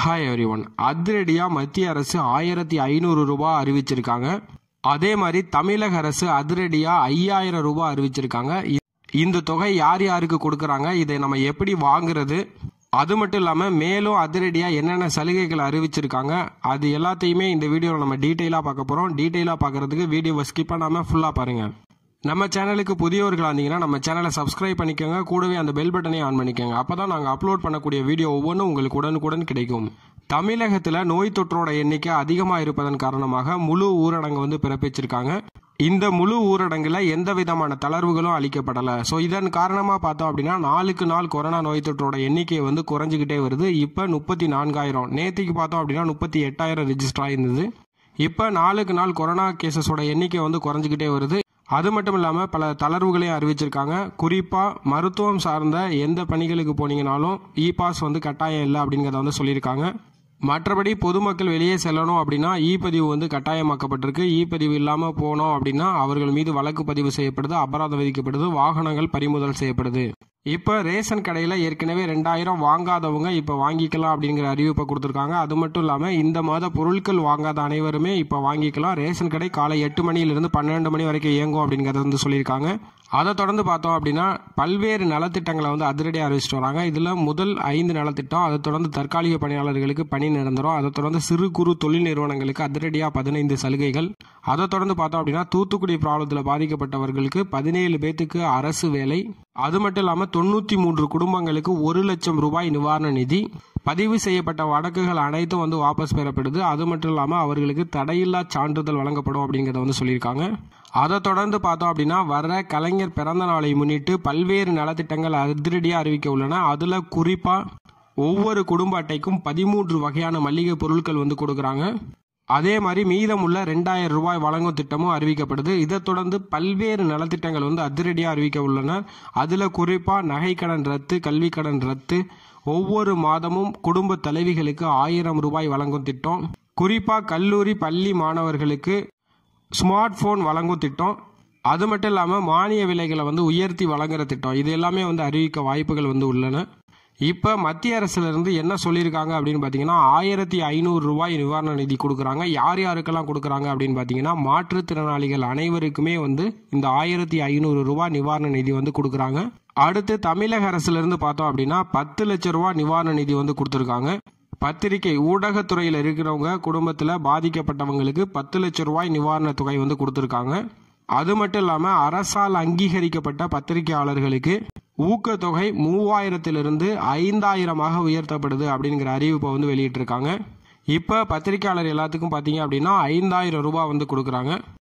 hi every one அதிரடியாக மத்திய அரசு ஆயிரத்தி ஐநூறு ரூபா அறிவிச்சிருக்காங்க அதே மாதிரி தமிழக அரசு அதிரடியாக ஐயாயிரம் ரூபா அறிவிச்சிருக்காங்க இந்த தொகை யார் யாருக்கு கொடுக்குறாங்க இதை நம்ம எப்படி வாங்குறது அது மட்டும் இல்லாமல் மேலும் அதிரடியாக என்னென்ன சலுகைகள் அறிவிச்சிருக்காங்க அது எல்லாத்தையுமே இந்த வீடியோவில் நம்ம டீட்டெயிலாக பார்க்க போகிறோம் டீட்டெயிலாக பார்க்குறதுக்கு வீடியோவை ஸ்கிப் பண்ணாமல் ஃபுல்லாக பாருங்கள் நம்ம சேனலுக்கு புதியவர்களாக இருந்தீங்கன்னா நம்ம சேனலை சப்ஸ்கிரைப் பண்ணிக்கோங்க கூடவே அந்த பெல் பட்டனையும் ஆன் பண்ணிக்கோங்க அப்போ தான் நாங்கள் அப்லோட் பண்ணக்கூடிய வீடியோ ஒவ்வொன்றும் உங்களுக்கு உடனுக்குடன் கிடைக்கும் தமிழகத்தில் நோய் தொற்றோட எண்ணிக்கை அதிகமாக இருப்பதன் காரணமாக முழு ஊரடங்கு வந்து பிறப்பிச்சிருக்காங்க இந்த முழு ஊரடங்கில் எந்த விதமான தளர்வுகளும் அளிக்கப்படலை ஸோ இதன் காரணமாக பார்த்தோம் அப்படின்னா நாளுக்கு நாள் கொரோனா நோய் தொற்றோட எண்ணிக்கை வந்து குறைஞ்சிக்கிட்டே வருது இப்போ முப்பத்தி நான்காயிரம் நேற்றுக்கு பார்த்தோம் அப்படின்னா முப்பத்தி எட்டாயிரம் ரிஜிஸ்டர் ஆயிருந்தது இப்போ நாளுக்கு நாள் கொரோனா கேசஸோட எண்ணிக்கை வந்து குறைஞ்சிக்கிட்டே வருது அது மட்டும் இல்லாமல் பல தளர்வுகளையும் அறிவிச்சிருக்காங்க குறிப்பாக மருத்துவம் சார்ந்த எந்த பணிகளுக்கு போனீங்கனாலும் இ பாஸ் வந்து கட்டாயம் இல்லை அப்படிங்கிறத வந்து சொல்லியிருக்காங்க மற்றபடி பொதுமக்கள் வெளியே செல்லணும் அப்படின்னா இ பதிவு வந்து கட்டாயமாக்கப்பட்டிருக்கு இ பதிவு இல்லாமல் போனோம் அப்படின்னா அவர்கள் மீது வழக்கு பதிவு செய்யப்படுது அபராதம் விதிக்கப்படுது வாகனங்கள் பறிமுதல் செய்யப்படுது இப்போ ரேஷன் கடையில் ஏற்கனவே ரெண்டாயிரம் வாங்காதவங்க இப்போ வாங்கிக்கலாம் அப்படிங்கிற அறிவிப்பை கொடுத்துருக்காங்க அது மட்டும் இல்லாமல் இந்த மாத பொருட்கள் வாங்காத அனைவருமே இப்போ வாங்கிக்கலாம் ரேஷன் கடை காலை எட்டு மணியிலிருந்து பன்னெண்டு மணி வரைக்கும் இயங்கும் அப்படிங்கிறத வந்து சொல்லியிருக்காங்க அதை தொடர்ந்து பார்த்தோம் அப்படின்னா பல்வேறு நலத்திட்டங்களை வந்து அதிரடியாக அறிவிச்சிட்டு வராங்க இதில் முதல் ஐந்து நலத்திட்டம் அதை தொடர்ந்து தற்காலிக பணியாளர்களுக்கு பணி நிரந்தரம் அதை தொடர்ந்து சிறு குறு தொழில் நிறுவனங்களுக்கு அதிரடியாக பதினைந்து சலுகைகள் அதை தொடர்ந்து பார்த்தோம் அப்படின்னா தூத்துக்குடி பிராபலத்தில் பாதிக்கப்பட்டவர்களுக்கு பதினேழு பேத்துக்கு அரசு வேலை அது மட்டும் இல்லாமல் தொண்ணூற்றி மூன்று குடும்பங்களுக்கு ஒரு லட்சம் ரூபாய் நிவாரண நிதி பதிவு செய்யப்பட்ட வழக்குகள் அனைத்தும் வந்து வாபஸ் பெறப்படுது அது மட்டும் இல்லாமல் அவர்களுக்கு தடையில்லா சான்றிதழ் வழங்கப்படும் அப்படிங்கிறத வந்து சொல்லியிருக்காங்க அதை தொடர்ந்து பார்த்தோம் அப்படின்னா வர கலைஞர் பிறந்த நாளை முன்னிட்டு பல்வேறு நலத்திட்டங்கள் அதிரடியாக அறிவிக்க உள்ளன அதில் குறிப்பாக ஒவ்வொரு குடும்ப அட்டைக்கும் பதிமூன்று வகையான மளிகை பொருட்கள் வந்து கொடுக்குறாங்க அதே மாதிரி மீதம் உள்ள ரெண்டாயிரம் ரூபாய் வழங்கும் திட்டமும் அறிவிக்கப்படுது இதை தொடர்ந்து பல்வேறு நலத்திட்டங்கள் வந்து அதிரடியாக அறிவிக்க உள்ளன அதில் குறிப்பாக நகைக்கடன் ரத்து கல்வி கடன் ரத்து ஒவ்வொரு மாதமும் குடும்ப தலைவிகளுக்கு ஆயிரம் ரூபாய் வழங்கும் திட்டம் குறிப்பாக கல்லூரி பள்ளி மாணவர்களுக்கு ஸ்மார்ட் ஃபோன் வழங்கும் திட்டம் அது மட்டும் இல்லாமல் மானிய விலைகளை வந்து உயர்த்தி வழங்குற திட்டம் இது எல்லாமே வந்து அறிவிக்க வாய்ப்புகள் வந்து உள்ளன இப்போ மத்திய அரசுலேருந்து என்ன சொல்லியிருக்காங்க அப்படின்னு பார்த்தீங்கன்னா ஆயிரத்தி ஐநூறு ரூபாய் நிவாரண நிதி கொடுக்குறாங்க யார் யாருக்கெல்லாம் கொடுக்குறாங்க அப்படின்னு பார்த்தீங்கன்னா மாற்றுத்திறனாளிகள் அனைவருக்குமே வந்து இந்த ஆயிரத்தி ஐநூறு ரூபாய் நிவாரண நிதி வந்து கொடுக்குறாங்க அடுத்து தமிழக அரசுலேருந்து பார்த்தோம் அப்படின்னா பத்து லட்ச ரூபா நிவாரண நிதி வந்து கொடுத்துருக்காங்க பத்திரிகை ஊடகத்துறையில் இருக்கிறவங்க குடும்பத்தில் பாதிக்கப்பட்டவங்களுக்கு பத்து லட்ச ரூபாய் நிவாரணத் தொகை வந்து கொடுத்துருக்காங்க அது மட்டும் இல்லாமல் அரசால் அங்கீகரிக்கப்பட்ட பத்திரிகையாளர்களுக்கு ஊக்கத்தொகை மூவாயிரத்திலிருந்து ஐந்தாயிரமாக உயர்த்தப்படுது அப்படிங்கிற அறிவிப்பை வந்து வெளியிட்டிருக்காங்க இப்போ பத்திரிகையாளர் எல்லாத்துக்கும் பார்த்தீங்க அப்படின்னா ஐந்தாயிரம் ரூபாய் வந்து கொடுக்குறாங்க